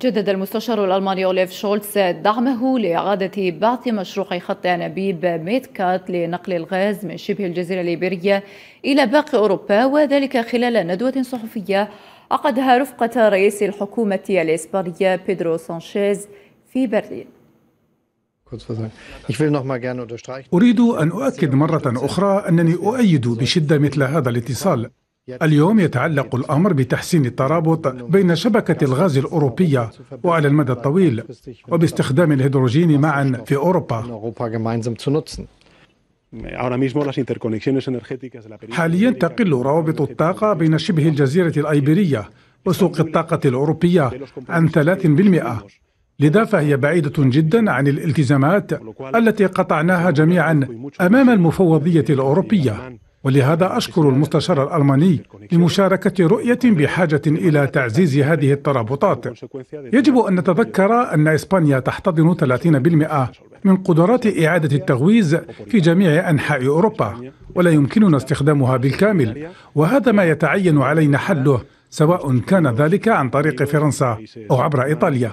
جدد المستشار الألماني أوليف شولتز دعمه لإعادة بعث مشروع خط أنابيب كات لنقل الغاز من شبه الجزيرة الليبرية إلى باقي أوروبا وذلك خلال ندوة صحفية عقدها رفقة رئيس الحكومة الإسبانية بيدرو سانشيز في برلين أريد أن أؤكد مرة أخرى أنني أؤيد بشدة مثل هذا الاتصال اليوم يتعلق الامر بتحسين الترابط بين شبكه الغاز الاوروبيه وعلى المدى الطويل وباستخدام الهيدروجين معا في اوروبا حاليا تقل روابط الطاقه بين شبه الجزيره الايبيريه وسوق الطاقه الاوروبيه عن 3% لذا فهي بعيدة جدا عن الالتزامات التي قطعناها جميعا أمام المفوضية الأوروبية ولهذا أشكر المستشار الألماني لمشاركة رؤية بحاجة إلى تعزيز هذه الترابطات يجب أن نتذكر أن إسبانيا تحتضن 30% من قدرات إعادة التغويز في جميع أنحاء أوروبا ولا يمكننا استخدامها بالكامل وهذا ما يتعين علينا حله سواء كان ذلك عن طريق فرنسا أو عبر إيطاليا